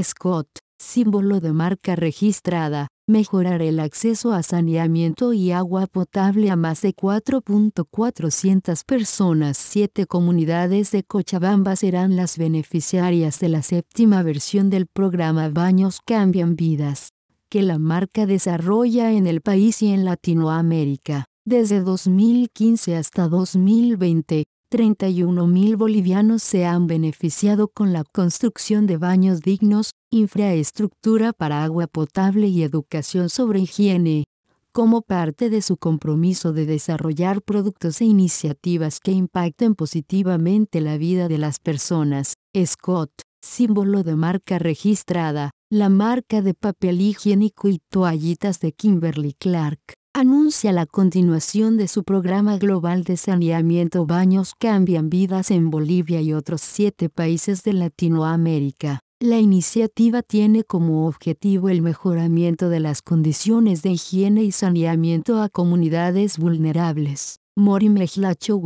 Scott, símbolo de marca registrada, mejorar el acceso a saneamiento y agua potable a más de 4.400 personas. Siete comunidades de Cochabamba serán las beneficiarias de la séptima versión del programa Baños Cambian Vidas, que la marca desarrolla en el país y en Latinoamérica. Desde 2015 hasta 2020, 31.000 bolivianos se han beneficiado con la construcción de baños dignos, infraestructura para agua potable y educación sobre higiene, como parte de su compromiso de desarrollar productos e iniciativas que impacten positivamente la vida de las personas. Scott, símbolo de marca registrada, la marca de papel higiénico y toallitas de Kimberly Clark anuncia la continuación de su programa global de saneamiento Baños Cambian Vidas en Bolivia y otros siete países de Latinoamérica. La iniciativa tiene como objetivo el mejoramiento de las condiciones de higiene y saneamiento a comunidades vulnerables. Mori Mejlacho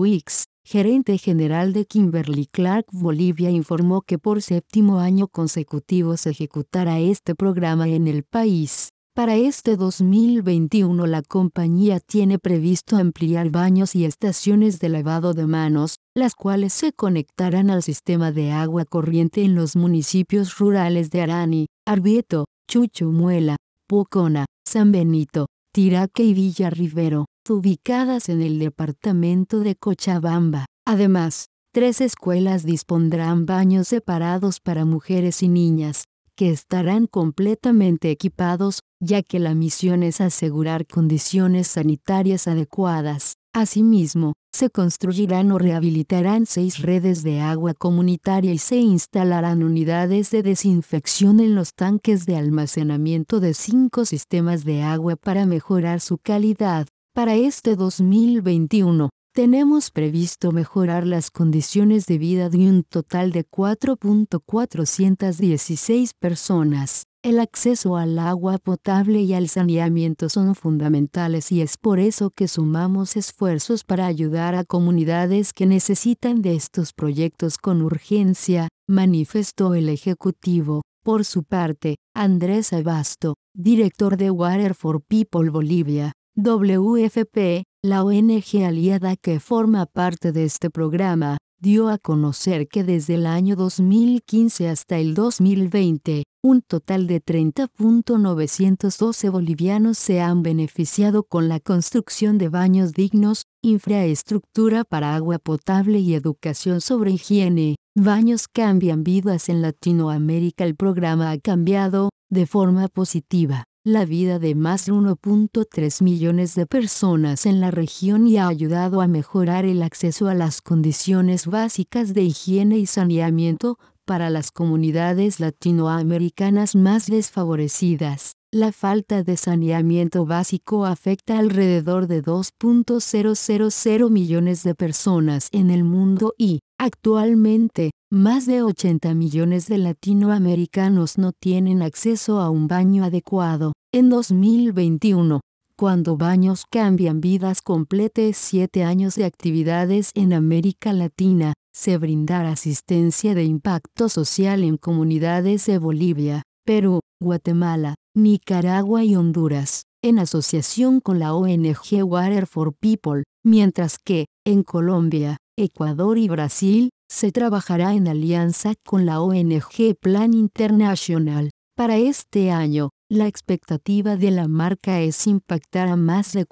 gerente general de Kimberly Clark Bolivia informó que por séptimo año consecutivo se ejecutará este programa en el país. Para este 2021 la compañía tiene previsto ampliar baños y estaciones de lavado de manos, las cuales se conectarán al sistema de agua corriente en los municipios rurales de Arani, Arbieto, Chuchumuela, Pocona, San Benito, Tiraque y Villa Rivero, ubicadas en el departamento de Cochabamba. Además, tres escuelas dispondrán baños separados para mujeres y niñas, que estarán completamente equipados, ya que la misión es asegurar condiciones sanitarias adecuadas. Asimismo, se construirán o rehabilitarán seis redes de agua comunitaria y se instalarán unidades de desinfección en los tanques de almacenamiento de cinco sistemas de agua para mejorar su calidad. Para este 2021, tenemos previsto mejorar las condiciones de vida de un total de 4.416 personas. El acceso al agua potable y al saneamiento son fundamentales y es por eso que sumamos esfuerzos para ayudar a comunidades que necesitan de estos proyectos con urgencia, manifestó el Ejecutivo. Por su parte, Andrés Abasto, director de Water for People Bolivia, WFP, la ONG aliada que forma parte de este programa, dio a conocer que desde el año 2015 hasta el 2020, un total de 30.912 bolivianos se han beneficiado con la construcción de baños dignos, infraestructura para agua potable y educación sobre higiene. Baños cambian vidas en Latinoamérica. El programa ha cambiado, de forma positiva, la vida de más de 1.3 millones de personas en la región y ha ayudado a mejorar el acceso a las condiciones básicas de higiene y saneamiento para las comunidades latinoamericanas más desfavorecidas. La falta de saneamiento básico afecta alrededor de 2.000 millones de personas en el mundo y, actualmente, más de 80 millones de latinoamericanos no tienen acceso a un baño adecuado. En 2021, cuando baños cambian vidas complete siete años de actividades en América Latina, se brindará asistencia de impacto social en comunidades de Bolivia, Perú, Guatemala, Nicaragua y Honduras, en asociación con la ONG Water for People, mientras que, en Colombia, Ecuador y Brasil, se trabajará en alianza con la ONG Plan International. Para este año, la expectativa de la marca es impactar a más de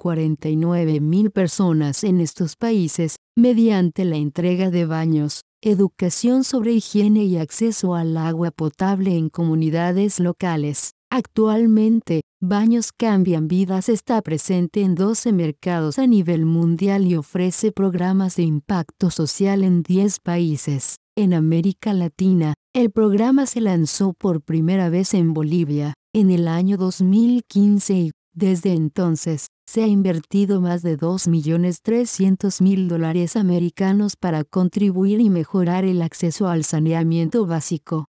mil personas en estos países, mediante la entrega de baños, educación sobre higiene y acceso al agua potable en comunidades locales. Actualmente, Baños Cambian Vidas está presente en 12 mercados a nivel mundial y ofrece programas de impacto social en 10 países. En América Latina, el programa se lanzó por primera vez en Bolivia, en el año 2015 y, desde entonces, se ha invertido más de 2.300.000 dólares americanos para contribuir y mejorar el acceso al saneamiento básico.